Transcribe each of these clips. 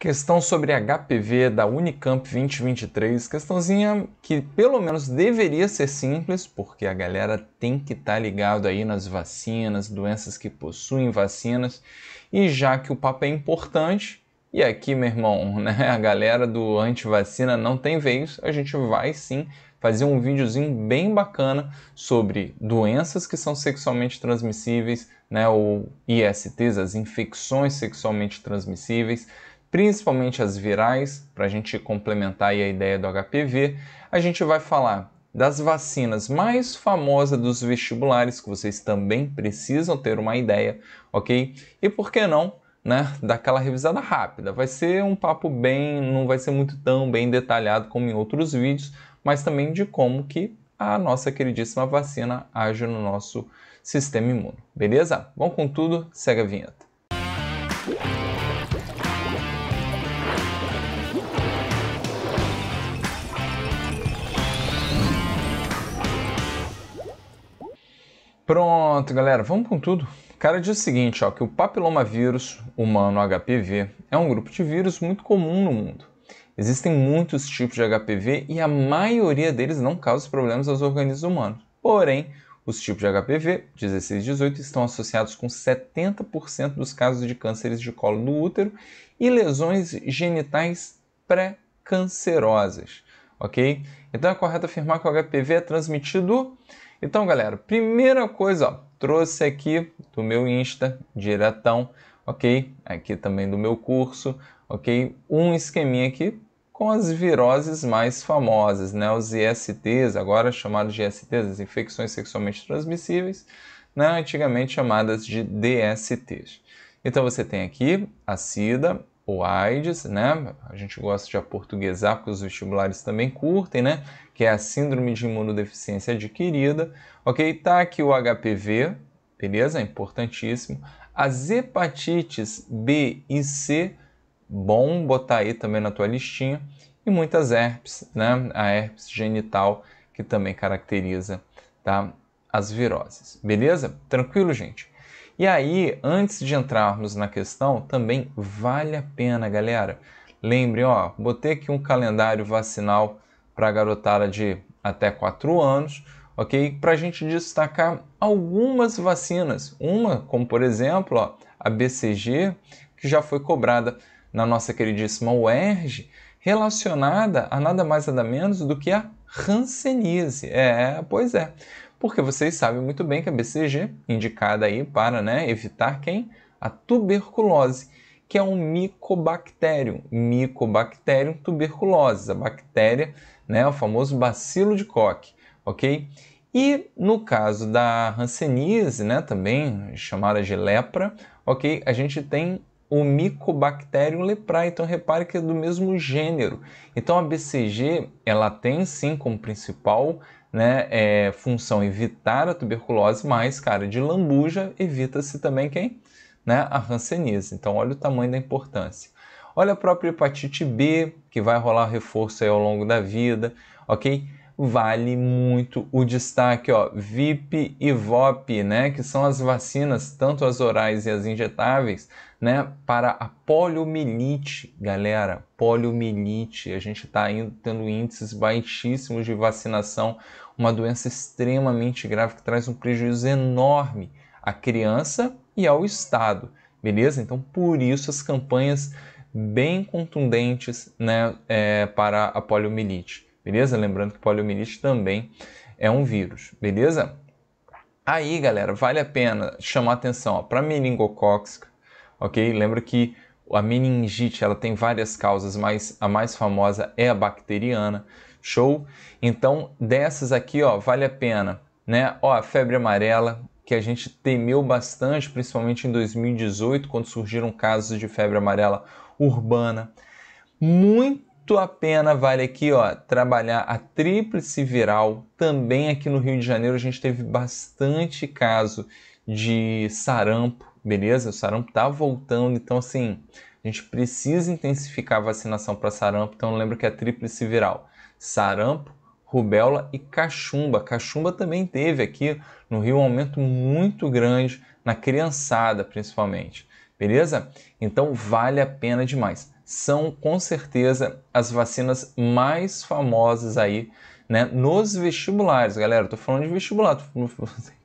Questão sobre HPV da Unicamp 2023, questãozinha que pelo menos deveria ser simples, porque a galera tem que estar tá ligado aí nas vacinas, doenças que possuem vacinas, e já que o papo é importante, e aqui, meu irmão, né, a galera do antivacina não tem veios, a gente vai sim fazer um videozinho bem bacana sobre doenças que são sexualmente transmissíveis, né, ou ISTs, as infecções sexualmente transmissíveis, principalmente as virais, para a gente complementar a ideia do HPV, a gente vai falar das vacinas mais famosas dos vestibulares, que vocês também precisam ter uma ideia, ok? E por que não, né, daquela revisada rápida. Vai ser um papo bem, não vai ser muito tão bem detalhado como em outros vídeos, mas também de como que a nossa queridíssima vacina age no nosso sistema imuno. beleza? Vamos com tudo, segue a vinheta. Pronto, galera, vamos com tudo. O cara diz o seguinte, ó, que o papilomavírus humano HPV é um grupo de vírus muito comum no mundo. Existem muitos tipos de HPV e a maioria deles não causa problemas aos organismos humanos. Porém, os tipos de HPV 16 e 18 estão associados com 70% dos casos de cânceres de colo do útero e lesões genitais pré-cancerosas, ok? Então é correto afirmar que o HPV é transmitido então, galera, primeira coisa, ó, trouxe aqui do meu Insta, diretão, ok? Aqui também do meu curso, ok? Um esqueminha aqui com as viroses mais famosas, né? Os ISTs, agora chamados de ISTs, as infecções sexualmente transmissíveis, né? antigamente chamadas de DSTs. Então você tem aqui a SIDA, o AIDS, né? A gente gosta de aportuguesar porque os vestibulares também curtem, né? Que é a síndrome de imunodeficiência adquirida. Ok, tá aqui o HPV, beleza? Importantíssimo. As hepatites B e C, bom botar aí também na tua listinha. E muitas herpes, né? A herpes genital que também caracteriza, tá? As viroses, beleza? Tranquilo, gente? E aí, antes de entrarmos na questão, também vale a pena, galera. Lembre, ó, botei aqui um calendário vacinal para a garotada de até 4 anos, ok? Para a gente destacar algumas vacinas. Uma, como por exemplo, ó, a BCG, que já foi cobrada na nossa queridíssima UERJ, relacionada a nada mais nada menos do que a rancenise. É, pois é porque vocês sabem muito bem que a BCG, indicada aí para né, evitar quem? A tuberculose, que é um micobactério, micobactério tuberculose, a bactéria, né, o famoso bacilo de Koch, ok? E no caso da Hanseníase, né, também chamada de lepra, ok, a gente tem o Mycobacterium leprae. Então repare que é do mesmo gênero. Então a BCG ela tem sim como principal né, é, função evitar a tuberculose, mas, cara, de lambuja evita-se também quem? Né, a hanseníase. Então, olha o tamanho da importância. Olha a própria hepatite B, que vai rolar reforço ao longo da vida, ok? vale muito o destaque, ó, VIP e VOP, né, que são as vacinas, tanto as orais e as injetáveis, né, para a poliomielite, galera, poliomielite. A gente está tendo índices baixíssimos de vacinação, uma doença extremamente grave que traz um prejuízo enorme à criança e ao Estado, beleza? Então, por isso as campanhas bem contundentes, né, é, para a poliomielite beleza? Lembrando que poliomielite também é um vírus, beleza? Aí, galera, vale a pena chamar atenção para meningocócica, ok? Lembra que a meningite ela tem várias causas, mas a mais famosa é a bacteriana. Show? Então, dessas aqui, ó, vale a pena, né? Ó, a febre amarela, que a gente temeu bastante, principalmente em 2018, quando surgiram casos de febre amarela urbana. Muito muito a pena vale aqui, ó, trabalhar a tríplice viral. Também aqui no Rio de Janeiro a gente teve bastante caso de sarampo, beleza? O sarampo tá voltando, então assim, a gente precisa intensificar a vacinação para sarampo. Então lembra que é a tríplice viral. Sarampo, rubéola e cachumba. Cachumba também teve aqui no Rio um aumento muito grande na criançada, principalmente. Beleza? Então vale a pena demais são com certeza as vacinas mais famosas aí, né, nos vestibulares, galera. Tô falando de vestibular,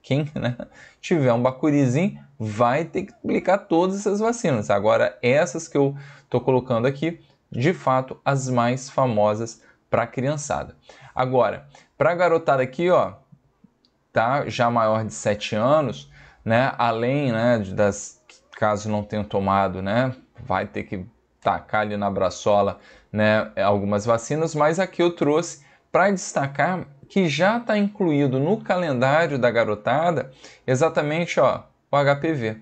quem, né, tiver um bacurizinho vai ter que aplicar todas essas vacinas. Agora essas que eu tô colocando aqui, de fato, as mais famosas para criançada. Agora, para garotada aqui, ó, tá já maior de 7 anos, né, além, né, das caso não tenham tomado, né, vai ter que tacar ali na braçola né, algumas vacinas, mas aqui eu trouxe para destacar que já está incluído no calendário da garotada exatamente ó, o HPV.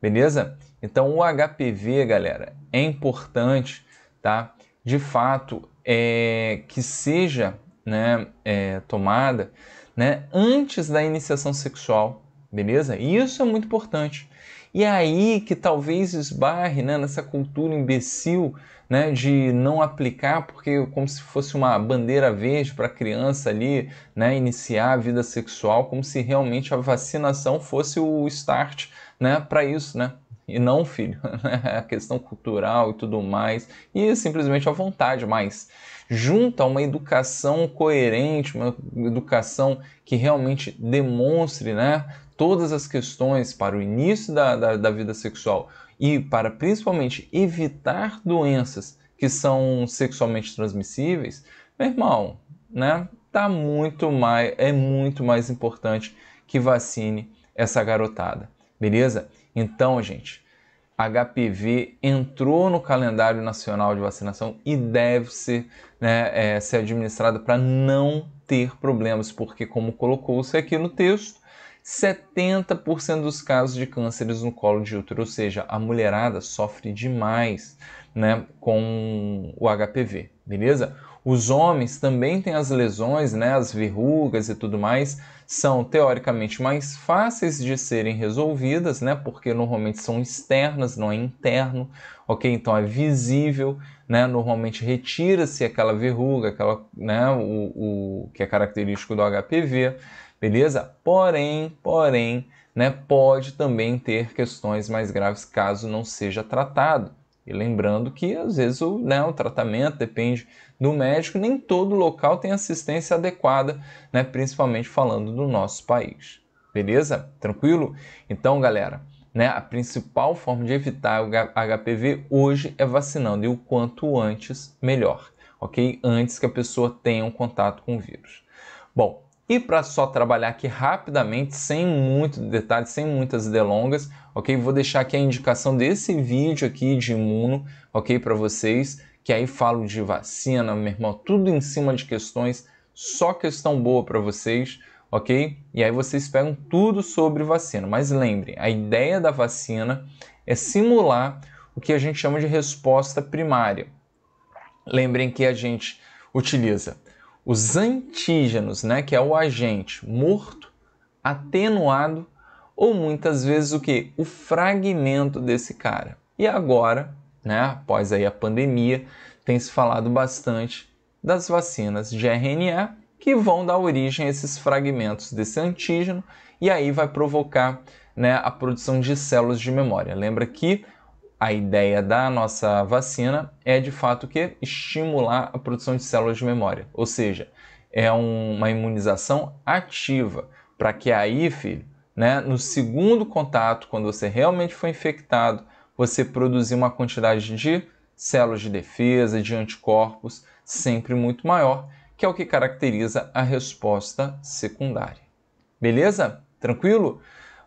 Beleza? Então o HPV, galera, é importante, tá? De fato, é, que seja né, é, tomada né, antes da iniciação sexual, beleza? E isso é muito importante, e é aí que talvez esbarre né, nessa cultura imbecil né, de não aplicar, porque é como se fosse uma bandeira verde para a criança ali né, iniciar a vida sexual, como se realmente a vacinação fosse o start né, para isso, né? E não, filho, né, a questão cultural e tudo mais, e simplesmente a vontade mais junta uma educação coerente, uma educação que realmente demonstre né, todas as questões para o início da, da, da vida sexual e para principalmente evitar doenças que são sexualmente transmissíveis, meu irmão, né, tá muito mais, é muito mais importante que vacine essa garotada, beleza? Então, gente, HPV entrou no calendário nacional de vacinação e deve ser, né, é, ser administrada para não ter problemas, porque, como colocou-se aqui no texto, 70% dos casos de cânceres no colo de útero, ou seja, a mulherada sofre demais né, com o HPV, beleza? Os homens também têm as lesões, né, as verrugas e tudo mais, são teoricamente mais fáceis de serem resolvidas, né, porque normalmente são externas, não é interno, ok? Então é visível, né? Normalmente retira-se aquela verruga, aquela, né, o, o que é característico do HPV, beleza? Porém, porém, né, pode também ter questões mais graves caso não seja tratado. E lembrando que às vezes o, né, o tratamento depende do médico, nem todo local tem assistência adequada, né, principalmente falando do nosso país. Beleza? Tranquilo? Então, galera, né, a principal forma de evitar o HPV hoje é vacinando e o quanto antes melhor, ok? Antes que a pessoa tenha um contato com o vírus. Bom, e para só trabalhar aqui rapidamente, sem muito detalhe, sem muitas delongas, ok? Vou deixar aqui a indicação desse vídeo aqui de imuno, ok? Para vocês, que aí falo de vacina, meu irmão, tudo em cima de questões, só questão boa para vocês, ok? E aí vocês pegam tudo sobre vacina. Mas lembrem, a ideia da vacina é simular o que a gente chama de resposta primária. Lembrem que a gente utiliza os antígenos, né, que é o agente morto, atenuado ou muitas vezes o que? O fragmento desse cara. E agora, né, após aí a pandemia, tem se falado bastante das vacinas de RNA que vão dar origem a esses fragmentos desse antígeno e aí vai provocar né, a produção de células de memória. Lembra que a ideia da nossa vacina é de fato que estimular a produção de células de memória, ou seja, é um, uma imunização ativa para que aí, filho, né, no segundo contato, quando você realmente foi infectado, você produzir uma quantidade de células de defesa, de anticorpos sempre muito maior, que é o que caracteriza a resposta secundária. Beleza? Tranquilo?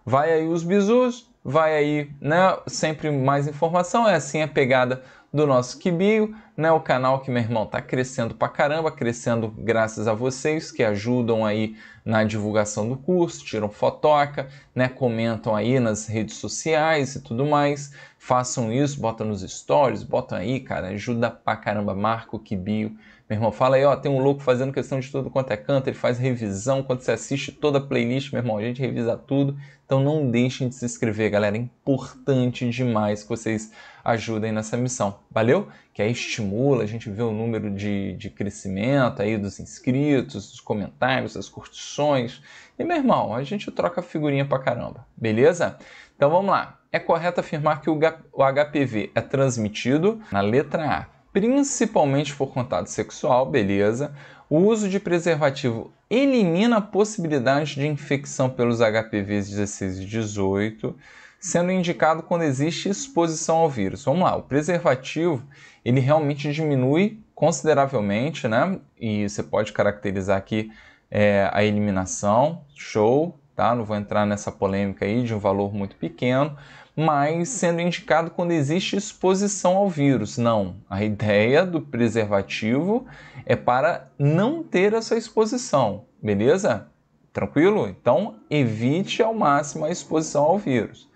Vai aí os bisus, vai aí, né? Sempre mais informação, é assim a pegada do nosso Kibio, né? O canal que meu irmão tá crescendo pra caramba, crescendo graças a vocês que ajudam aí na divulgação do curso, tiram fotoca, né? Comentam aí nas redes sociais e tudo mais. Façam isso, botam nos stories, botam aí, cara, ajuda pra caramba, marca o Kibio meu irmão, fala aí, ó, tem um louco fazendo questão de tudo quanto é canto, ele faz revisão, quando você assiste toda a playlist, meu irmão, a gente revisa tudo. Então não deixem de se inscrever, galera. É importante demais que vocês ajudem nessa missão. Valeu? Que aí estimula, a gente vê o número de, de crescimento aí dos inscritos, dos comentários, das curtições. E, meu irmão, a gente troca figurinha pra caramba, beleza? Então vamos lá. É correto afirmar que o HPV é transmitido na letra A principalmente por contato sexual, beleza. O uso de preservativo elimina a possibilidade de infecção pelos HPVs 16 e 18, sendo indicado quando existe exposição ao vírus. Vamos lá, o preservativo ele realmente diminui consideravelmente, né? E você pode caracterizar aqui é, a eliminação, show, tá? Não vou entrar nessa polêmica aí de um valor muito pequeno, mas sendo indicado quando existe exposição ao vírus. Não, a ideia do preservativo é para não ter essa exposição, beleza? Tranquilo? Então, evite ao máximo a exposição ao vírus.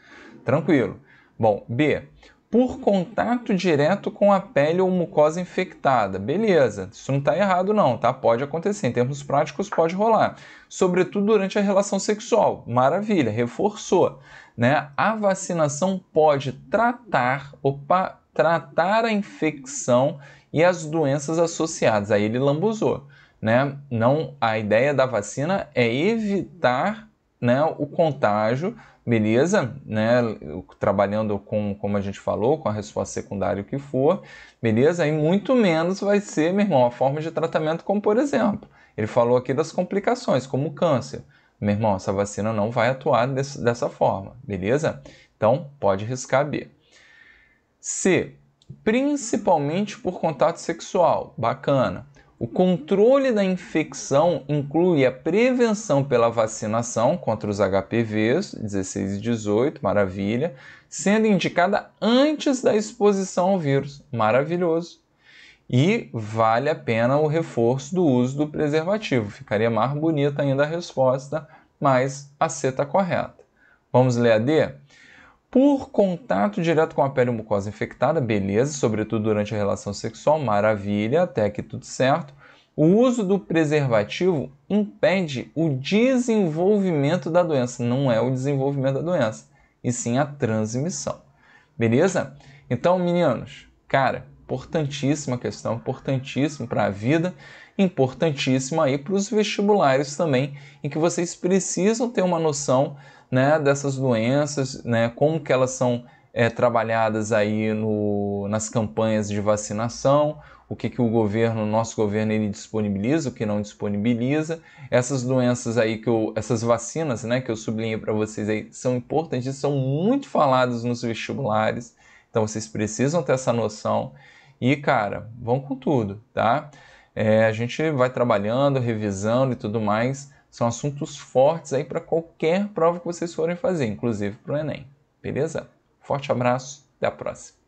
Tranquilo. Bom, B. Por contato direto com a pele ou mucosa infectada. Beleza, isso não está errado, não, tá? Pode acontecer, em termos práticos pode rolar. Sobretudo durante a relação sexual. Maravilha, reforçou né? A vacinação pode tratar, opa, tratar a infecção e as doenças associadas. Aí ele lambuzou, né? Não, a ideia da vacina é evitar, né, o contágio, beleza? Né? Trabalhando com, como a gente falou, com a resposta secundária o que for, beleza? E muito menos vai ser, meu irmão, a forma de tratamento como, por exemplo, ele falou aqui das complicações, como o câncer. Meu irmão, essa vacina não vai atuar desse, dessa forma, beleza? Então, pode riscar B. C. Principalmente por contato sexual. Bacana. O controle da infecção inclui a prevenção pela vacinação contra os HPVs 16 e 18, maravilha, sendo indicada antes da exposição ao vírus. Maravilhoso. E vale a pena o reforço do uso do preservativo. Ficaria mais bonita ainda a resposta, mas a C está correta. Vamos ler a D? Por contato direto com a pele mucosa infectada, beleza, sobretudo durante a relação sexual, maravilha, até aqui tudo certo. O uso do preservativo impede o desenvolvimento da doença, não é o desenvolvimento da doença, e sim a transmissão. Beleza? Então, meninos, cara, importantíssima questão, importantíssimo para a vida, importantíssima aí para os vestibulares também, em que vocês precisam ter uma noção né, dessas doenças, né, como que elas são é, trabalhadas aí no, nas campanhas de vacinação, o que, que o governo, nosso governo, ele disponibiliza, o que não disponibiliza. Essas doenças aí, que eu, essas vacinas né, que eu sublinhei para vocês aí, são importantes, são muito faladas nos vestibulares, então vocês precisam ter essa noção. E, cara, vão com tudo, tá? É, a gente vai trabalhando, revisando e tudo mais. São assuntos fortes aí para qualquer prova que vocês forem fazer, inclusive para o Enem. Beleza? Forte abraço, até a próxima.